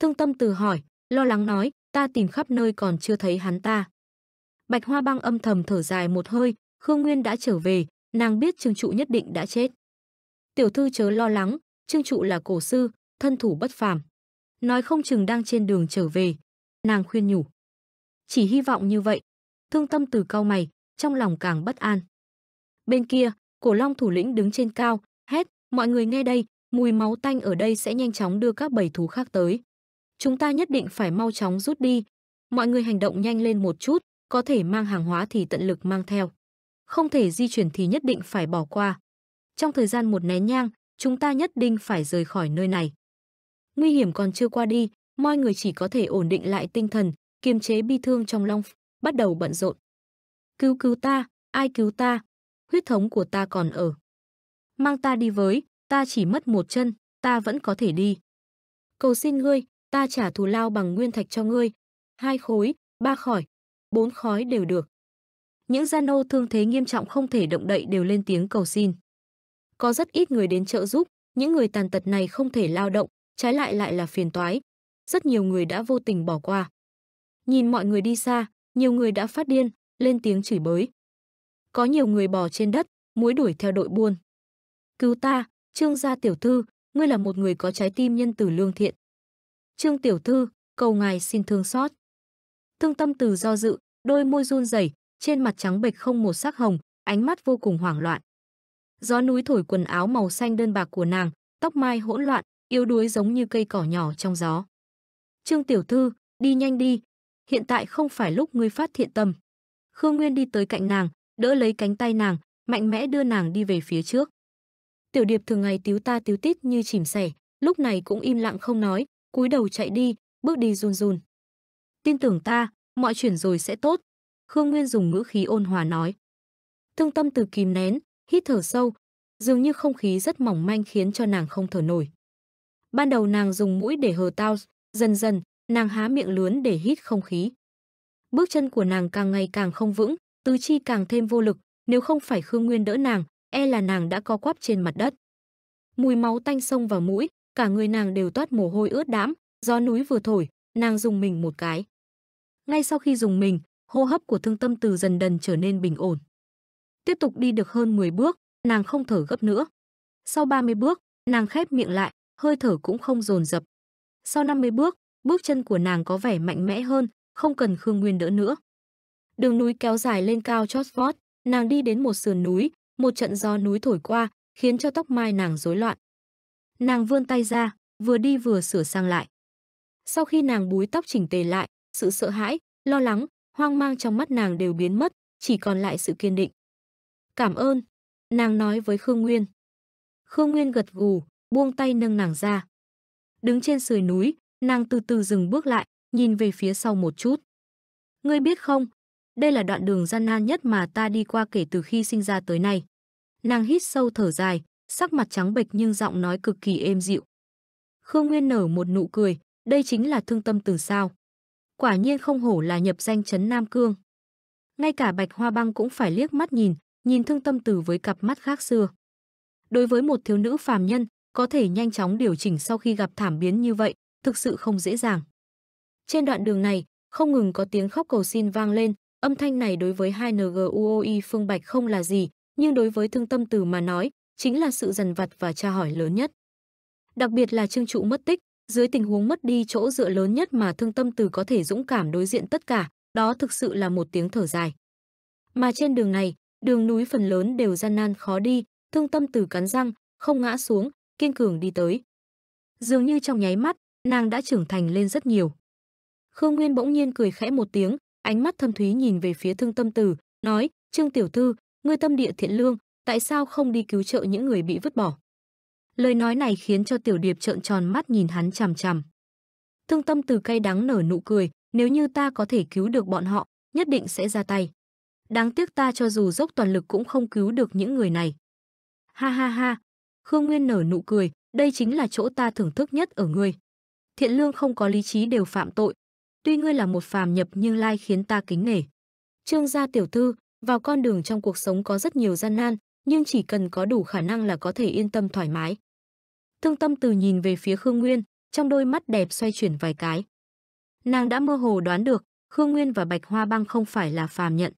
Thương Tâm Tử hỏi, lo lắng nói, "Ta tìm khắp nơi còn chưa thấy hắn ta." Bạch Hoa Băng âm thầm thở dài một hơi, Khương Nguyên đã trở về, nàng biết Trương Trụ nhất định đã chết. Tiểu thư chớ lo lắng, Trương Trụ là cổ sư, thân thủ bất phàm. Nói không chừng đang trên đường trở về, nàng khuyên nhủ. Chỉ hy vọng như vậy. Thương Tâm từ cao mày, trong lòng càng bất an. Bên kia, Cổ Long thủ lĩnh đứng trên cao, hét, "Mọi người nghe đây, mùi máu tanh ở đây sẽ nhanh chóng đưa các bầy thú khác tới. Chúng ta nhất định phải mau chóng rút đi. Mọi người hành động nhanh lên một chút, có thể mang hàng hóa thì tận lực mang theo. Không thể di chuyển thì nhất định phải bỏ qua. Trong thời gian một nén nhang, chúng ta nhất định phải rời khỏi nơi này. Nguy hiểm còn chưa qua đi, mọi người chỉ có thể ổn định lại tinh thần, kiềm chế bi thương trong lòng, bắt đầu bận rộn. Cứu cứu ta, ai cứu ta? Huyết thống của ta còn ở. Mang ta đi với, ta chỉ mất một chân, ta vẫn có thể đi. Cầu xin ngươi, ta trả thù lao bằng nguyên thạch cho ngươi. Hai khối, ba khỏi, bốn khói đều được. Những gia nô thương thế nghiêm trọng không thể động đậy đều lên tiếng cầu xin. Có rất ít người đến trợ giúp, những người tàn tật này không thể lao động, trái lại lại là phiền toái. Rất nhiều người đã vô tình bỏ qua. Nhìn mọi người đi xa, nhiều người đã phát điên, lên tiếng chửi bới. Có nhiều người bỏ trên đất, muối đuổi theo đội buôn. Cứu ta, Trương gia tiểu thư, ngươi là một người có trái tim nhân từ lương thiện. Trương tiểu thư, cầu ngài xin thương xót. Thương tâm từ do dự, đôi môi run rẩy, trên mặt trắng bệch không một sắc hồng, ánh mắt vô cùng hoảng loạn. Gió núi thổi quần áo màu xanh đơn bạc của nàng, tóc mai hỗn loạn, yếu đuối giống như cây cỏ nhỏ trong gió. Trương tiểu thư, đi nhanh đi, hiện tại không phải lúc ngươi phát thiện tâm. Khương Nguyên đi tới cạnh nàng, đỡ lấy cánh tay nàng, mạnh mẽ đưa nàng đi về phía trước. Tiểu điệp thường ngày tiếu ta tiếu tít như chìm sẻ, lúc này cũng im lặng không nói, cúi đầu chạy đi, bước đi run run. Tin tưởng ta, mọi chuyện rồi sẽ tốt. Khương Nguyên dùng ngữ khí ôn hòa nói. Thương tâm từ kìm nén, hít thở sâu, dường như không khí rất mỏng manh khiến cho nàng không thở nổi. Ban đầu nàng dùng mũi để hờ tao, dần dần, nàng há miệng lớn để hít không khí. Bước chân của nàng càng ngày càng không vững, tứ chi càng thêm vô lực, nếu không phải Khương Nguyên đỡ nàng, e là nàng đã co quắp trên mặt đất. Mùi máu tanh sông vào mũi, cả người nàng đều toát mồ hôi ướt đẫm, gió núi vừa thổi, nàng dùng mình một cái. Ngay sau khi dùng mình, hô hấp của thương tâm từ dần dần trở nên bình ổn. Tiếp tục đi được hơn 10 bước, nàng không thở gấp nữa. Sau 30 bước, nàng khép miệng lại, hơi thở cũng không dồn dập. Sau 50 bước, bước chân của nàng có vẻ mạnh mẽ hơn, không cần Khương Nguyên đỡ nữa. Đường núi kéo dài lên cao chót vót, nàng đi đến một sườn núi, một trận gió núi thổi qua, khiến cho tóc mai nàng rối loạn. Nàng vươn tay ra, vừa đi vừa sửa sang lại. Sau khi nàng búi tóc chỉnh tề lại, sự sợ hãi, lo lắng, hoang mang trong mắt nàng đều biến mất, chỉ còn lại sự kiên định. Cảm ơn, nàng nói với Khương Nguyên. Khương Nguyên gật gù, buông tay nâng nàng ra. Đứng trên sườn núi, nàng từ từ dừng bước lại, nhìn về phía sau một chút. Ngươi biết không, đây là đoạn đường gian nan nhất mà ta đi qua kể từ khi sinh ra tới nay. Nàng hít sâu thở dài, sắc mặt trắng bệch nhưng giọng nói cực kỳ êm dịu. Khương Nguyên nở một nụ cười, đây chính là thương tâm từ sao quả nhiên không hổ là nhập danh chấn Nam Cương. Ngay cả Bạch Hoa Băng cũng phải liếc mắt nhìn, nhìn thương tâm từ với cặp mắt khác xưa. Đối với một thiếu nữ phàm nhân, có thể nhanh chóng điều chỉnh sau khi gặp thảm biến như vậy, thực sự không dễ dàng. Trên đoạn đường này, không ngừng có tiếng khóc cầu xin vang lên, âm thanh này đối với hai nguoi Phương Bạch không là gì, nhưng đối với thương tâm từ mà nói, chính là sự dần vặt và tra hỏi lớn nhất. Đặc biệt là Trương Trụ mất tích, dưới tình huống mất đi chỗ dựa lớn nhất mà thương tâm từ có thể dũng cảm đối diện tất cả, đó thực sự là một tiếng thở dài. Mà trên đường này, đường núi phần lớn đều gian nan khó đi, thương tâm từ cắn răng, không ngã xuống, kiên cường đi tới. Dường như trong nháy mắt, nàng đã trưởng thành lên rất nhiều. Khương Nguyên bỗng nhiên cười khẽ một tiếng, ánh mắt thâm thúy nhìn về phía thương tâm tử, nói, Trương Tiểu Thư, ngươi tâm địa thiện lương, tại sao không đi cứu trợ những người bị vứt bỏ? Lời nói này khiến cho Tiểu Điệp trợn tròn mắt nhìn hắn chằm chằm. Thương tâm từ cay đắng nở nụ cười, nếu như ta có thể cứu được bọn họ, nhất định sẽ ra tay. Đáng tiếc ta cho dù dốc toàn lực cũng không cứu được những người này. Ha ha ha, Khương Nguyên nở nụ cười, đây chính là chỗ ta thưởng thức nhất ở ngươi. Thiện lương không có lý trí đều phạm tội, tuy ngươi là một phàm nhập nhưng lai khiến ta kính nể. Trương gia tiểu thư, vào con đường trong cuộc sống có rất nhiều gian nan, nhưng chỉ cần có đủ khả năng là có thể yên tâm thoải mái. Thương tâm từ nhìn về phía Khương Nguyên, trong đôi mắt đẹp xoay chuyển vài cái. Nàng đã mơ hồ đoán được, Khương Nguyên và Bạch Hoa Băng không phải là phàm nhận.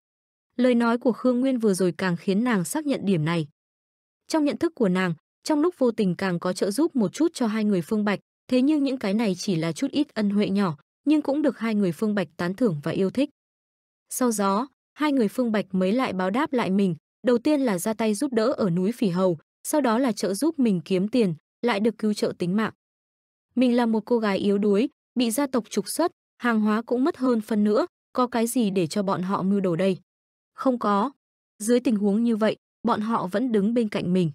Lời nói của Khương Nguyên vừa rồi càng khiến nàng xác nhận điểm này. Trong nhận thức của nàng, trong lúc vô tình càng có trợ giúp một chút cho hai người Phương Bạch, thế nhưng những cái này chỉ là chút ít ân huệ nhỏ, nhưng cũng được hai người Phương Bạch tán thưởng và yêu thích. Sau đó, hai người Phương Bạch mới lại báo đáp lại mình, đầu tiên là ra tay giúp đỡ ở núi Phỉ Hầu, sau đó là trợ giúp mình kiếm tiền, lại được cứu trợ tính mạng. Mình là một cô gái yếu đuối, bị gia tộc trục xuất, hàng hóa cũng mất hơn phần nữa, có cái gì để cho bọn họ mưu đồ đây? Không có. Dưới tình huống như vậy, bọn họ vẫn đứng bên cạnh mình.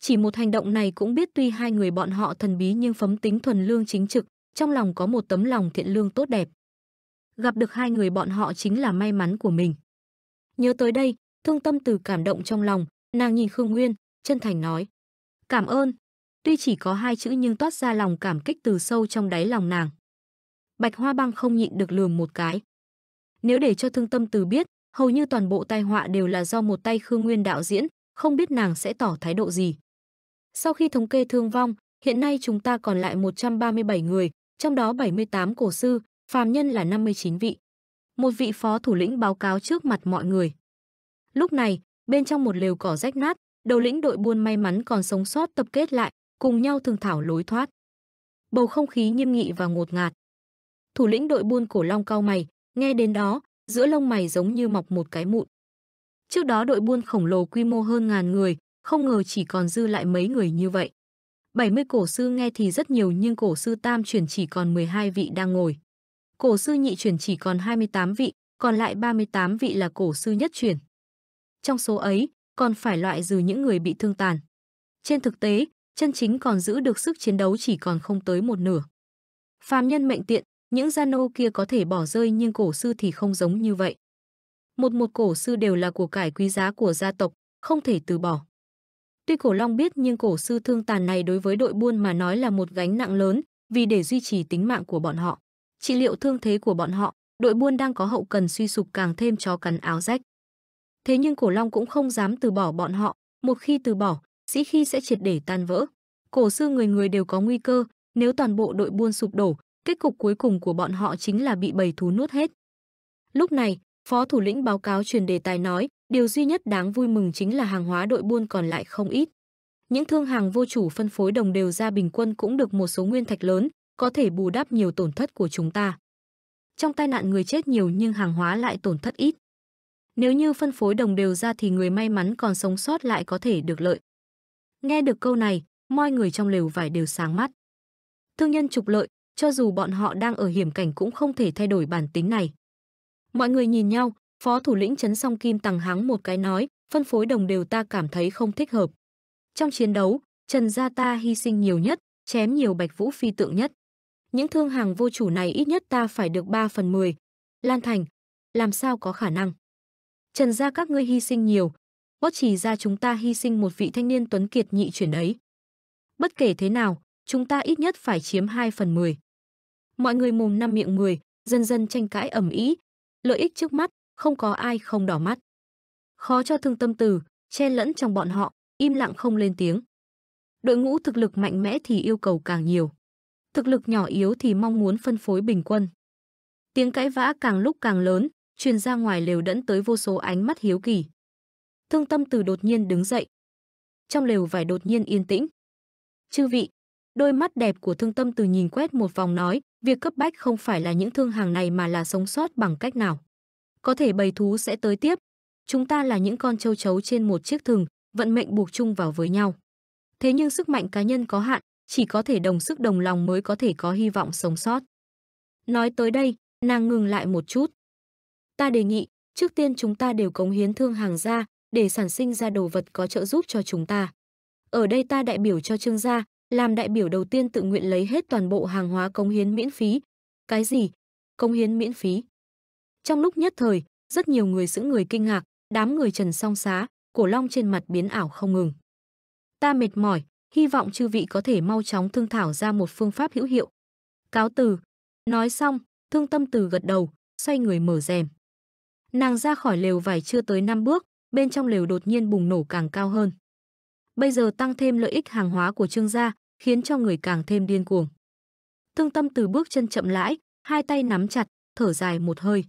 Chỉ một hành động này cũng biết tuy hai người bọn họ thần bí nhưng phấm tính thuần lương chính trực, trong lòng có một tấm lòng thiện lương tốt đẹp. Gặp được hai người bọn họ chính là may mắn của mình. Nhớ tới đây, thương tâm từ cảm động trong lòng, nàng nhìn Khương Nguyên, chân thành nói. Cảm ơn, Tuy chỉ có hai chữ nhưng toát ra lòng cảm kích từ sâu trong đáy lòng nàng. Bạch Hoa Băng không nhịn được lườm một cái. Nếu để cho Thương Tâm Từ biết, hầu như toàn bộ tai họa đều là do một tay Khương Nguyên đạo diễn, không biết nàng sẽ tỏ thái độ gì. Sau khi thống kê thương vong, hiện nay chúng ta còn lại 137 người, trong đó 78 cổ sư, phàm nhân là 59 vị. Một vị phó thủ lĩnh báo cáo trước mặt mọi người. Lúc này, bên trong một lều cỏ rách nát, đầu lĩnh đội buôn may mắn còn sống sót tập kết lại, cùng nhau thương thảo lối thoát. Bầu không khí nghiêm nghị và ngột ngạt. Thủ lĩnh đội buôn cổ long cao mày, nghe đến đó, giữa lông mày giống như mọc một cái mụn. Trước đó đội buôn khổng lồ quy mô hơn ngàn người, không ngờ chỉ còn dư lại mấy người như vậy. 70 cổ sư nghe thì rất nhiều nhưng cổ sư tam chuyển chỉ còn 12 vị đang ngồi. Cổ sư nhị chuyển chỉ còn 28 vị, còn lại 38 vị là cổ sư nhất chuyển. Trong số ấy, còn phải loại trừ những người bị thương tàn. Trên thực tế, chân chính còn giữ được sức chiến đấu chỉ còn không tới một nửa. Phàm nhân mệnh tiện, những gia nô kia có thể bỏ rơi nhưng cổ sư thì không giống như vậy. Một một cổ sư đều là của cải quý giá của gia tộc, không thể từ bỏ. Tuy cổ long biết nhưng cổ sư thương tàn này đối với đội buôn mà nói là một gánh nặng lớn vì để duy trì tính mạng của bọn họ. Trị liệu thương thế của bọn họ, đội buôn đang có hậu cần suy sụp càng thêm chó cắn áo rách. Thế nhưng cổ long cũng không dám từ bỏ bọn họ, một khi từ bỏ, sĩ khi sẽ triệt để tan vỡ. Cổ sư người người đều có nguy cơ, nếu toàn bộ đội buôn sụp đổ, kết cục cuối cùng của bọn họ chính là bị bầy thú nuốt hết. Lúc này, phó thủ lĩnh báo cáo truyền đề tài nói, điều duy nhất đáng vui mừng chính là hàng hóa đội buôn còn lại không ít. Những thương hàng vô chủ phân phối đồng đều ra bình quân cũng được một số nguyên thạch lớn, có thể bù đắp nhiều tổn thất của chúng ta. Trong tai nạn người chết nhiều nhưng hàng hóa lại tổn thất ít. Nếu như phân phối đồng đều ra thì người may mắn còn sống sót lại có thể được lợi. Nghe được câu này, mọi người trong lều vải đều sáng mắt. Thương nhân trục lợi, cho dù bọn họ đang ở hiểm cảnh cũng không thể thay đổi bản tính này. Mọi người nhìn nhau, phó thủ lĩnh chấn Song Kim tằng hắng một cái nói, phân phối đồng đều ta cảm thấy không thích hợp. Trong chiến đấu, Trần gia ta hy sinh nhiều nhất, chém nhiều bạch vũ phi tượng nhất. Những thương hàng vô chủ này ít nhất ta phải được 3 phần 10. Lan Thành, làm sao có khả năng? Trần gia các ngươi hy sinh nhiều, gót chỉ ra chúng ta hy sinh một vị thanh niên tuấn kiệt nhị chuyển ấy. Bất kể thế nào, chúng ta ít nhất phải chiếm 2 phần 10. Mọi người mồm năm miệng 10, dần dần tranh cãi ẩm ý. Lợi ích trước mắt, không có ai không đỏ mắt. Khó cho thương tâm tử chen lẫn trong bọn họ, im lặng không lên tiếng. Đội ngũ thực lực mạnh mẽ thì yêu cầu càng nhiều. Thực lực nhỏ yếu thì mong muốn phân phối bình quân. Tiếng cãi vã càng lúc càng lớn, truyền ra ngoài lều đẫn tới vô số ánh mắt hiếu kỳ. Thương tâm từ đột nhiên đứng dậy. Trong lều vải đột nhiên yên tĩnh. Chư vị, đôi mắt đẹp của thương tâm từ nhìn quét một vòng nói, việc cấp bách không phải là những thương hàng này mà là sống sót bằng cách nào. Có thể bầy thú sẽ tới tiếp. Chúng ta là những con châu chấu trên một chiếc thừng, vận mệnh buộc chung vào với nhau. Thế nhưng sức mạnh cá nhân có hạn, chỉ có thể đồng sức đồng lòng mới có thể có hy vọng sống sót. Nói tới đây, nàng ngừng lại một chút. Ta đề nghị, trước tiên chúng ta đều cống hiến thương hàng ra, để sản sinh ra đồ vật có trợ giúp cho chúng ta. Ở đây ta đại biểu cho Trương gia, làm đại biểu đầu tiên tự nguyện lấy hết toàn bộ hàng hóa cống hiến miễn phí. Cái gì? Cống hiến miễn phí? Trong lúc nhất thời, rất nhiều người giữ người kinh ngạc, đám người Trần song xá, cổ long trên mặt biến ảo không ngừng. Ta mệt mỏi, hy vọng chư vị có thể mau chóng thương thảo ra một phương pháp hữu hiệu. Cáo từ. Nói xong, thương tâm từ gật đầu, xoay người mở rèm. Nàng ra khỏi lều vải chưa tới năm bước, bên trong lều đột nhiên bùng nổ càng cao hơn. Bây giờ tăng thêm lợi ích hàng hóa của Trương gia, khiến cho người càng thêm điên cuồng. Thương Tâm từ bước chân chậm lãi, hai tay nắm chặt, thở dài một hơi.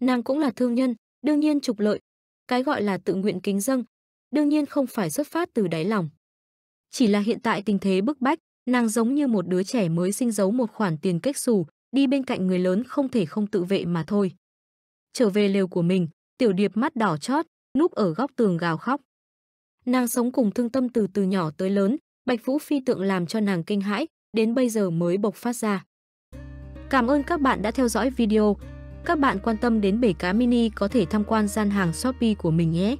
Nàng cũng là thương nhân, đương nhiên trục lợi, cái gọi là tự nguyện kính dâng, đương nhiên không phải xuất phát từ đáy lòng. Chỉ là hiện tại tình thế bức bách, nàng giống như một đứa trẻ mới sinh giấu một khoản tiền cách xù, đi bên cạnh người lớn không thể không tự vệ mà thôi. Trở về lều của mình, Tiểu Điệp mắt đỏ chót, núp ở góc tường gào khóc. Nàng sống cùng thương tâm từ từ nhỏ tới lớn, Bạch Vũ phi tượng làm cho nàng kinh hãi, đến bây giờ mới bộc phát ra. Cảm ơn các bạn đã theo dõi video. Các bạn quan tâm đến bể cá mini có thể tham quan gian hàng Shopee của mình nhé.